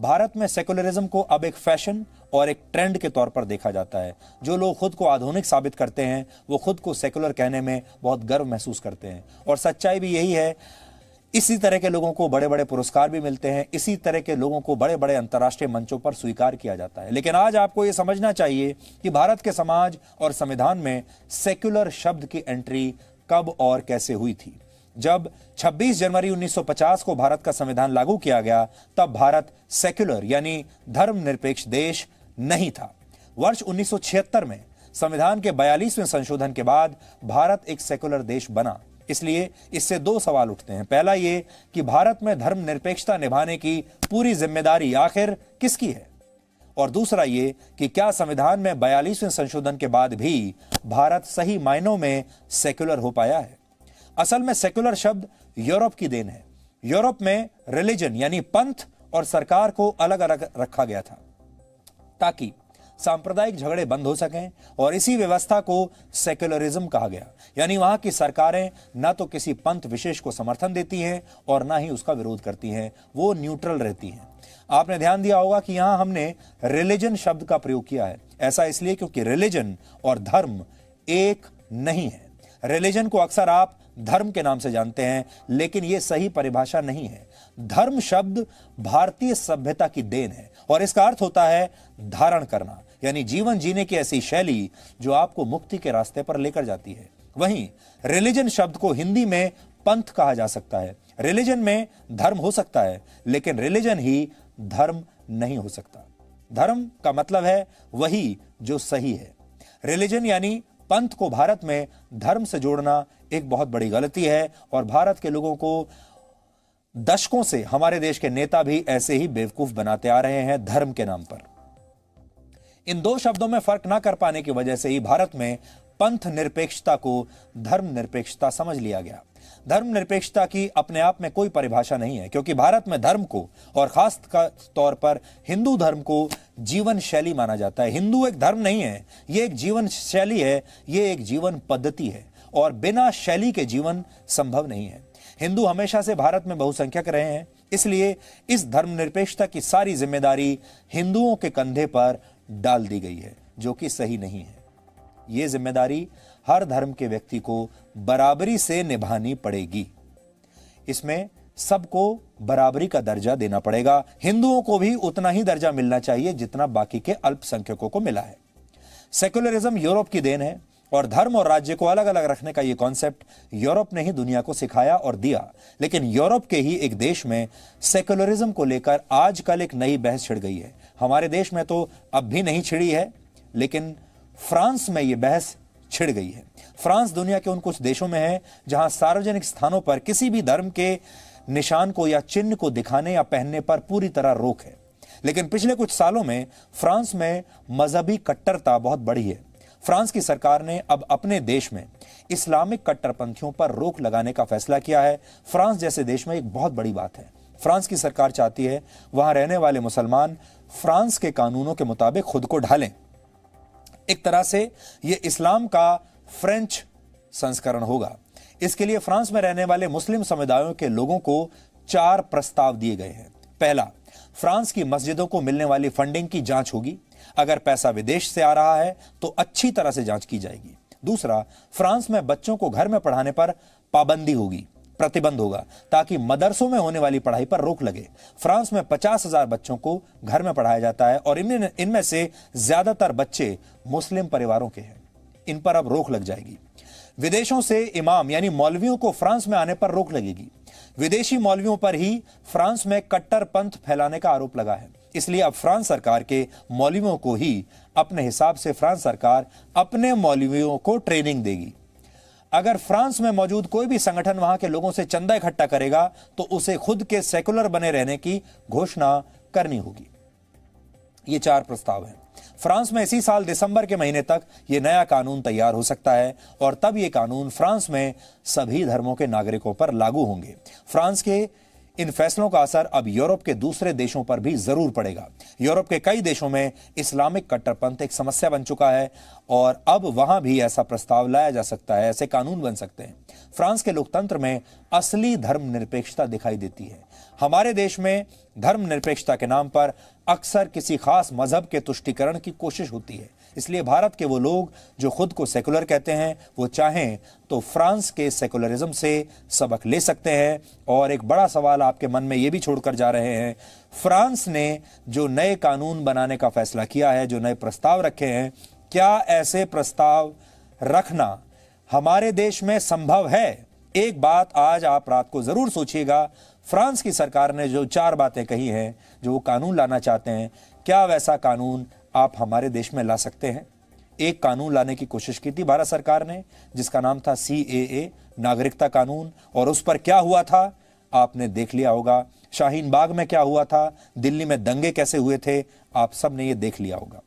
भारत में सेकुलरिज्म को अब एक फैशन और एक ट्रेंड के तौर पर देखा जाता है जो लोग खुद को आधुनिक साबित करते हैं वो खुद को सेकुलर कहने में बहुत गर्व महसूस करते हैं और सच्चाई भी यही है इसी तरह के लोगों को बड़े बड़े पुरस्कार भी मिलते हैं इसी तरह के लोगों को बड़े बड़े अंतर्राष्ट्रीय मंचों पर स्वीकार किया जाता है लेकिन आज आपको ये समझना चाहिए कि भारत के समाज और संविधान में सेक्युलर शब्द की एंट्री कब और कैसे हुई थी जब 26 जनवरी 1950 को भारत का संविधान लागू किया गया तब भारत सेक्युलर यानी धर्मनिरपेक्ष देश नहीं था वर्ष 1976 में संविधान के 42वें संशोधन के बाद भारत एक सेक्युलर देश बना इसलिए इससे दो सवाल उठते हैं पहला ये कि भारत में धर्मनिरपेक्षता निभाने की पूरी जिम्मेदारी आखिर किसकी है और दूसरा ये कि क्या संविधान में बयालीसवें संशोधन के बाद भी भारत सही मायनों में सेक्युलर हो पाया है असल में सेकुलर शब्द यूरोप की देन है यूरोप में रिलीजन यानी पंथ और सरकार को अलग अलग रखा गया था ताकि सांप्रदायिक झगड़े बंद हो सकें और इसी व्यवस्था को सेक्युलरिज्म कहा गया यानी वहां की सरकारें ना तो किसी पंथ विशेष को समर्थन देती हैं और ना ही उसका विरोध करती हैं वो न्यूट्रल रहती हैं आपने ध्यान दिया होगा कि यहां हमने रिलीजन शब्द का प्रयोग किया है ऐसा इसलिए क्योंकि रिलीजन और धर्म एक नहीं है रिलीजन को अक्सर आप धर्म के नाम से जानते हैं लेकिन यह सही परिभाषा नहीं है धर्म शब्द भारतीय सभ्यता की देन है और इसका अर्थ होता है धारण करना यानी जीवन जीने की ऐसी शैली जो आपको मुक्ति के रास्ते पर लेकर जाती है वहीं रिलीजन शब्द को हिंदी में पंथ कहा जा सकता है रिलीजन में धर्म हो सकता है लेकिन रिलीजन ही धर्म नहीं हो सकता धर्म का मतलब है वही जो सही है रिलीजन यानी पंथ को भारत में धर्म से जोड़ना एक बहुत बड़ी गलती है और भारत के लोगों को दशकों से हमारे देश के नेता भी ऐसे ही बेवकूफ बनाते आ रहे हैं धर्म के नाम पर इन दो शब्दों में फर्क ना कर पाने की वजह से ही भारत में पंथ निरपेक्षता को धर्म निरपेक्षता समझ लिया गया धर्म निरपेक्षता की अपने आप में कोई परिभाषा नहीं है क्योंकि भारत में धर्म को और खास तौर पर हिंदू धर्म को जीवन शैली माना जाता है हिंदू एक धर्म नहीं है यह एक जीवन शैली है यह एक जीवन पद्धति है और बिना शैली के जीवन संभव नहीं है हिंदू हमेशा से भारत में बहुसंख्यक रहे हैं इसलिए इस धर्मनिरपेक्षता की सारी जिम्मेदारी हिंदुओं के कंधे पर डाल दी गई है जो कि सही नहीं है यह जिम्मेदारी हर धर्म के व्यक्ति को बराबरी से निभानी पड़ेगी इसमें सबको बराबरी का दर्जा देना पड़ेगा हिंदुओं को भी उतना ही दर्जा मिलना चाहिए जितना बाकी के अल्पसंख्यकों को मिला है सेक्युलरिज्म यूरोप की देन है और धर्म और राज्य को अलग अलग रखने का ये कॉन्सेप्ट यूरोप ने ही दुनिया को सिखाया और दिया लेकिन यूरोप के ही एक देश में सेकुलरिज्म को लेकर आजकल एक नई बहस छिड़ गई है हमारे देश में तो अब भी नहीं छिड़ी है लेकिन फ्रांस में ये बहस छिड़ गई है फ्रांस दुनिया के उन कुछ देशों में है जहां सार्वजनिक स्थानों पर किसी भी धर्म के निशान को या चिन्ह को दिखाने या पहनने पर पूरी तरह रोक है लेकिन पिछले कुछ सालों में फ्रांस में मजहबी कट्टरता बहुत बढ़ी है फ्रांस की सरकार ने अब अपने देश में इस्लामिक कट्टरपंथियों पर रोक लगाने का फैसला किया है फ्रांस जैसे देश में एक बहुत बड़ी बात है फ्रांस की सरकार चाहती है वहां रहने वाले मुसलमान फ्रांस के कानूनों के मुताबिक खुद को ढालें एक तरह से यह इस्लाम का फ्रेंच संस्करण होगा इसके लिए फ्रांस में रहने वाले मुस्लिम समुदायों के लोगों को चार प्रस्ताव दिए गए हैं पहला फ्रांस की मस्जिदों को मिलने वाली फंडिंग की जांच होगी अगर पैसा विदेश से आ रहा है तो अच्छी तरह से जांच की जाएगी दूसरा फ्रांस में बच्चों को घर में पढ़ाने पर पाबंदी होगी प्रतिबंध होगा ताकि मदरसों में होने वाली पढ़ाई पर रोक लगे फ्रांस में पचास हजार बच्चों को घर में पढ़ाया जाता है और इनमें इनमें से ज्यादातर बच्चे मुस्लिम परिवारों के हैं इन पर अब रोक लग जाएगी विदेशों से इमाम यानी मौलवियों को फ्रांस में आने पर रोक लगेगी विदेशी मौलवियों पर ही फ्रांस में कट्टर पंथ फैलाने का आरोप लगा है इसलिए अब फ्रांस सरकार के मौलवियों को ही अपने हिसाब से फ्रांस सरकार अपने मौलवियों को ट्रेनिंग देगी अगर फ्रांस में मौजूद कोई भी संगठन वहां के लोगों से चंदा इकट्ठा करेगा तो उसे खुद के सेकुलर बने रहने की घोषणा करनी होगी ये चार प्रस्ताव हैं फ्रांस में इसी साल दिसंबर के महीने तक ये नया कानून तैयार हो सकता है और तब ये कानून फ्रांस में सभी धर्मों के नागरिकों पर लागू होंगे फ्रांस के इन फैसलों का असर अब यूरोप के दूसरे देशों पर भी जरूर पड़ेगा यूरोप के कई देशों में इस्लामिक कट्टरपंथ एक समस्या बन चुका है और अब वहां भी ऐसा प्रस्ताव लाया जा सकता है ऐसे कानून बन सकते हैं फ्रांस के लोकतंत्र में असली धर्मनिरपेक्षता दिखाई देती है हमारे देश में धर्मनिरपेक्षता के नाम पर अक्सर किसी खास मजहब के तुष्टिकरण की कोशिश होती है इसलिए भारत के वो लोग जो खुद को सेकुलर कहते हैं वो चाहें तो फ्रांस के सेकुलरिज्म से सबक ले सकते हैं और एक बड़ा सवाल आपके मन में ये भी छोड़कर जा रहे हैं फ्रांस ने जो नए कानून बनाने का फैसला किया है जो नए प्रस्ताव रखे हैं क्या ऐसे प्रस्ताव रखना हमारे देश में संभव है एक बात आज आप रात को ज़रूर सोचिएगा फ्रांस की सरकार ने जो चार बातें कही हैं जो वो कानून लाना चाहते हैं क्या वैसा कानून आप हमारे देश में ला सकते हैं एक कानून लाने की कोशिश की थी भारत सरकार ने जिसका नाम था सी ए ए नागरिकता कानून और उस पर क्या हुआ था आपने देख लिया होगा शाहीन बाग में क्या हुआ था दिल्ली में दंगे कैसे हुए थे आप सब ने ये देख लिया होगा